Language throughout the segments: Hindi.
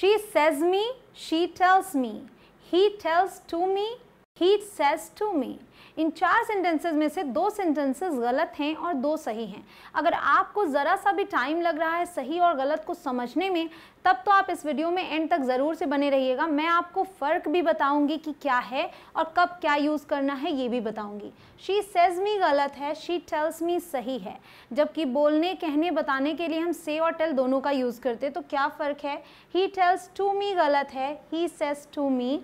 She says me, she tells me. He tells to me, he says to me इन चार सेंटेंसेज में से दो सेंटेंसेस गलत हैं और दो सही हैं अगर आपको ज़रा सा भी टाइम लग रहा है सही और गलत को समझने में तब तो आप इस वीडियो में एंड तक ज़रूर से बने रहिएगा मैं आपको फ़र्क भी बताऊंगी कि क्या है और कब क्या यूज़ करना है ये भी बताऊंगी शी सेज मी गलत है शी टेल्स मी सही है जबकि बोलने कहने बताने के लिए हम से और टेल दोनों का यूज़ करते तो क्या फ़र्क है ही टेल्स टू मी गलत है ही सेज टू मी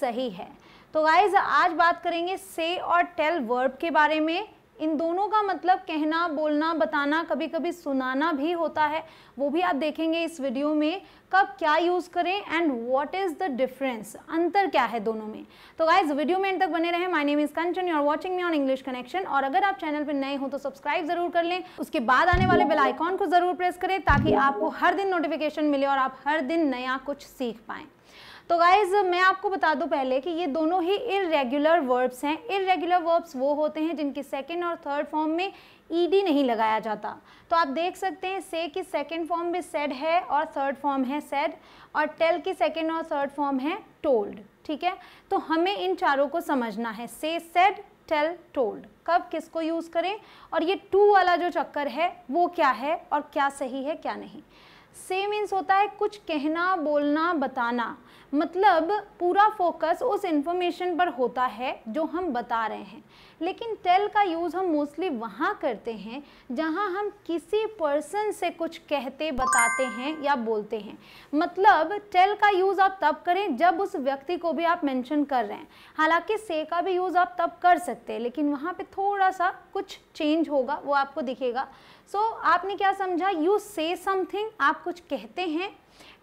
सही है तो गाइज आज बात करेंगे से और टेल वर्ब के बारे में इन दोनों का मतलब कहना बोलना बताना कभी कभी सुनाना भी होता है वो भी आप देखेंगे इस वीडियो में कब क्या यूज़ करें and what is the difference अंतर क्या है दोनों में तो गाइज वीडियो में एंड तक बने रहें my name is Kanchan you are watching me on English Connection और अगर आप चैनल पर नए हो तो सब्सक्राइब जरूर कर लें उसके बाद आने वाले बेल आइकॉन को ज़रूर प्रेस करें ताकि आपको हर दिन नोटिफिकेशन मिले और आप हर दिन नया कुछ सीख पाएँ तो गाइज मैं आपको बता दूं पहले कि ये दोनों ही इरेगुलर वर्ब्स हैं इरेगुलर वर्ब्स वो होते हैं जिनकी सेकेंड और थर्ड फॉर्म में ईडी नहीं लगाया जाता तो आप देख सकते हैं से की सेकेंड फॉर्म में सेड है और थर्ड फॉर्म है सेड और टेल की सेकेंड और थर्ड फॉर्म है टोल्ड ठीक है तो हमें इन चारों को समझना है से सेड टेल टोल्ड कब किसको यूज़ करें और ये टू वाला जो चक्कर है वो क्या है और क्या सही है क्या नहीं से मीन्स होता है कुछ कहना बोलना बताना मतलब पूरा फोकस उस इन्फॉर्मेशन पर होता है जो हम बता रहे हैं लेकिन टेल का यूज़ हम मोस्टली वहाँ करते हैं जहाँ हम किसी पर्सन से कुछ कहते बताते हैं या बोलते हैं मतलब टेल का यूज़ आप तब करें जब उस व्यक्ति को भी आप मेंशन कर रहे हैं हालांकि से का भी यूज़ आप तब कर सकते हैं लेकिन वहाँ पे थोड़ा सा कुछ चेंज होगा वो आपको दिखेगा सो so, आपने क्या समझा यू से समथिंग आप कुछ कहते हैं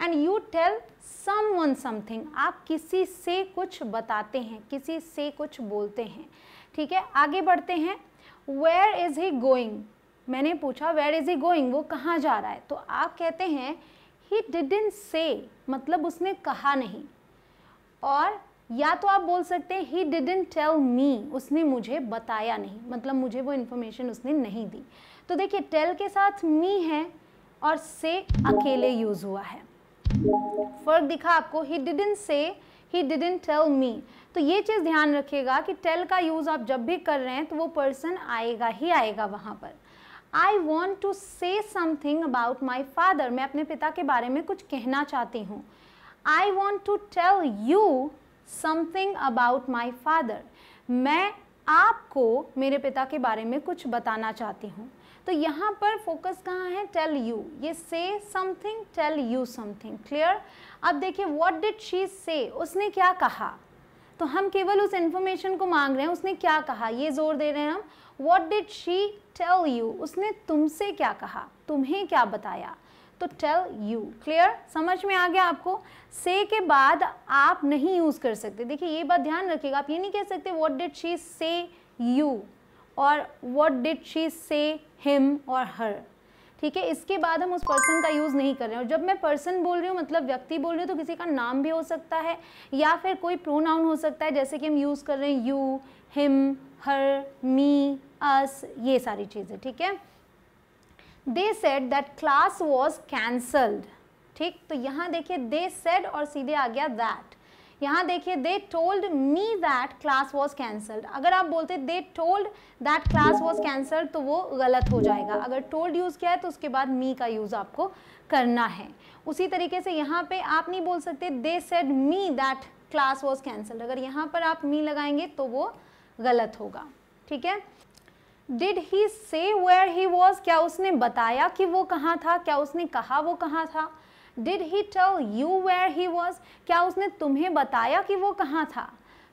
and you tell someone something आप किसी से कुछ बताते हैं किसी से कुछ बोलते हैं ठीक है आगे बढ़ते हैं वेयर इज़ ही गोइंग मैंने पूछा वेयर इज़ ही गोइंग वो कहाँ जा रहा है तो आप कहते हैं ही इन से मतलब उसने कहा नहीं और या तो आप बोल सकते हैं ही इन टेल मी उसने मुझे बताया नहीं मतलब मुझे वो इन्फॉर्मेशन उसने नहीं दी तो देखिए टेल के साथ मी है और से अकेले यूज़ हुआ है फर्क दिखा आपको he didn't say he didn't tell me तो ये चीज़ ध्यान रखिएगा कि टेल का यूज़ आप जब भी कर रहे हैं तो वो पर्सन आएगा ही आएगा वहाँ पर I want to say something about my father मैं अपने पिता के बारे में कुछ कहना चाहती हूँ I want to tell you something about my father मैं आपको मेरे पिता के बारे में कुछ बताना चाहती हूँ तो यहाँ पर फोकस कहाँ है टेल यू ये say something tell you something clear अब देखिए व्हाट डिड शी से उसने क्या कहा तो हम केवल उस इन्फॉर्मेशन को मांग रहे हैं उसने क्या कहा ये जोर दे रहे हैं हम what did she tell you उसने तुमसे क्या कहा तुम्हें क्या बताया तो टेल यू क्लियर समझ में आ गया आपको से के बाद आप नहीं यूज़ कर सकते देखिए ये बात ध्यान रखिएगा आप ये नहीं कह सकते what did she say you और what did she say him और हर ठीक है इसके बाद हम उस पर्सन का यूज़ नहीं कर रहे हैं और जब मैं पर्सन बोल रही हूँ मतलब व्यक्ति बोल रही हूँ तो किसी का नाम भी हो सकता है या फिर कोई प्रोनाउन हो सकता है जैसे कि हम यूज़ कर रहे हैं यू हिम हर मी अस ये सारी चीज़ें ठीक है they said that class was cancelled ठीक तो यहाँ देखिए दे सेड और सीधे आ गया दैट यहाँ देखिए they told me that class was cancelled अगर आप बोलते they told that class was cancelled तो वो गलत हो जाएगा अगर टोल्ड यूज़ किया है तो उसके बाद मी का यूज़ आपको करना है उसी तरीके से यहाँ पे आप नहीं बोल सकते they said me that class was cancelled अगर यहाँ पर आप मी लगाएंगे तो वो गलत होगा ठीक है डिड ही से वेयर ही वॉज क्या उसने बताया कि वो कहाँ था क्या उसने कहा वो कहाँ था did he tell you where he was क्या उसने तुम्हें बताया कि वो कहाँ था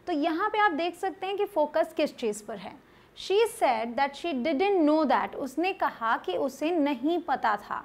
तो यहाँ पे आप देख सकते हैं कि फोकस किस चीज़ पर है she said that she didn't know that उसने कहा कि उसे नहीं पता था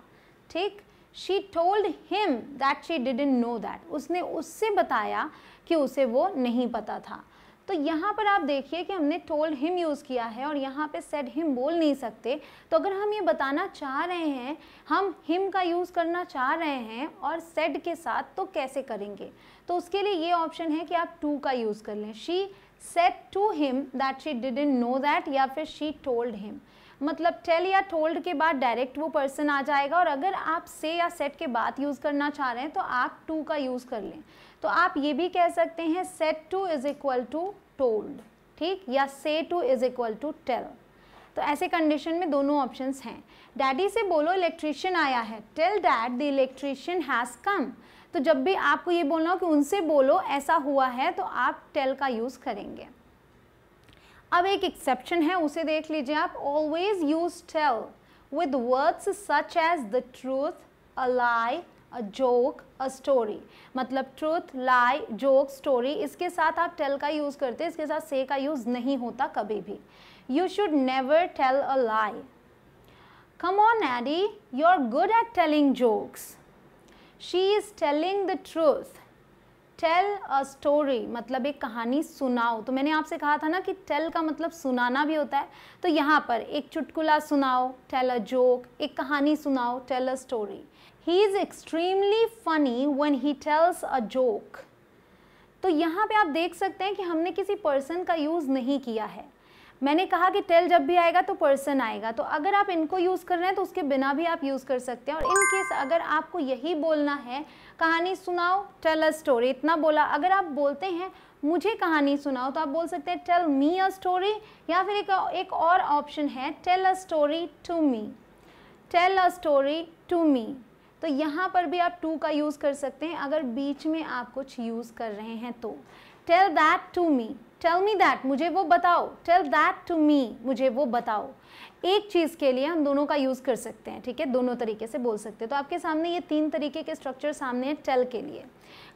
ठीक she told him that she didn't know that उसने उससे बताया कि उसे वो नहीं पता था तो यहाँ पर आप देखिए कि हमने टोल्ड हिम यूज़ किया है और यहाँ पे सेड हिम बोल नहीं सकते तो अगर हम ये बताना चाह रहे हैं हम हिम का यूज़ करना चाह रहे हैं और सेड के साथ तो कैसे करेंगे तो उसके लिए ये ऑप्शन है कि आप टू का यूज़ कर लें she said to him that she didn't know that या फिर शी टोल्ड हिम मतलब टेल या टोल्ड के बाद डायरेक्ट वो पर्सन आ जाएगा और अगर आप से या सेट के बाद यूज़ करना चाह रहे हैं तो आप टू का यूज़ कर लें तो आप ये भी कह सकते हैं said to is equal to told ठीक या say to is equal to tell तो ऐसे कंडीशन में दोनों ऑप्शंस हैं डैडी से बोलो इलेक्ट्रिशियन आया है tell dad the electrician has come तो जब भी आपको ये बोलना हो कि उनसे बोलो ऐसा हुआ है तो आप टेल का यूज़ करेंगे अब एक एक्सेप्शन है उसे देख लीजिए आप always use tell with words such as the truth a lie a joke a story मतलब ट्रूथ लाई जोक स्टोरी इसके साथ आप टेल का यूज़ करते हैं इसके साथ से का यूज़ नहीं होता कभी भी you should never tell a lie come on Eddie you are good at telling jokes she is telling the truth tell a story मतलब एक कहानी सुनाओ तो मैंने आपसे कहा था ना कि टेल का मतलब सुनाना भी होता है तो यहाँ पर एक चुटकुला सुनाओ टेल अ जोक एक कहानी सुनाओ tell a story he is extremely funny one he tells a joke तो यहाँ पे आप देख सकते हैं कि हमने किसी पर्सन का यूज़ नहीं किया है मैंने कहा कि टेल जब भी आएगा तो पर्सन आएगा तो अगर आप इनको यूज़ कर रहे हैं तो उसके बिना भी आप यूज़ कर सकते हैं और इन केस अगर आपको यही बोलना है कहानी सुनाओ टेल अ स्टोरी इतना बोला अगर आप बोलते हैं मुझे कहानी सुनाओ तो आप बोल सकते हैं टेल मी अ स्टोरी या फिर एक, एक और ऑप्शन है tell a story to me tell a story to me तो यहाँ पर भी आप टू का यूज़ कर सकते हैं अगर बीच में आप कुछ यूज़ कर रहे हैं तो tell that to me tell me that मुझे वो बताओ टेल दैट टू मी मुझे वो बताओ एक चीज़ के लिए हम दोनों का यूज़ कर सकते हैं ठीक है दोनों तरीके से बोल सकते हैं तो आपके सामने ये तीन तरीके के स्ट्रक्चर सामने हैं टेल के लिए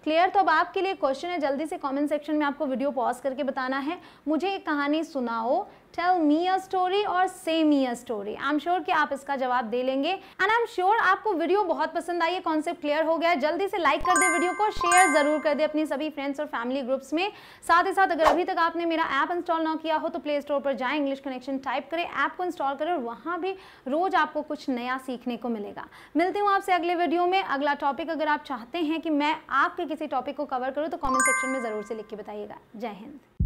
क्लियर तो अब आपके लिए क्वेश्चन है जल्दी से कमेंट सेक्शन में आपको वीडियो पॉज करके बताना है मुझे एक कहानी सुनाओ टेल मी अ स्टोरी और say me a story I am sure कि आप इसका जवाब दे लेंगे एंड आई एम श्योर आपको वीडियो बहुत पसंद आई है कॉन्सेप्ट क्लियर हो गया है जल्दी से लाइक कर दे वीडियो को शेयर जरूर कर दे अपनी सभी फ्रेंड्स और फैमिली ग्रुप्स में साथ ही साथ अगर अभी तक आपने मेरा ऐप इंस्टॉल ना किया हो तो प्ले स्टोर पर जाए इंग्लिश कनेक्शन टाइप करें ऐप को इंस्टॉल करें और वहाँ भी रोज आपको कुछ नया सीखने को मिलेगा मिलती हूँ आपसे अगले वीडियो में अगला टॉपिक अगर आप चाहते हैं कि मैं आपके किसी टॉपिक को कवर करो तो कमेंट सेक्शन में ज़रूर से लिख के बताइएगा जय हिंद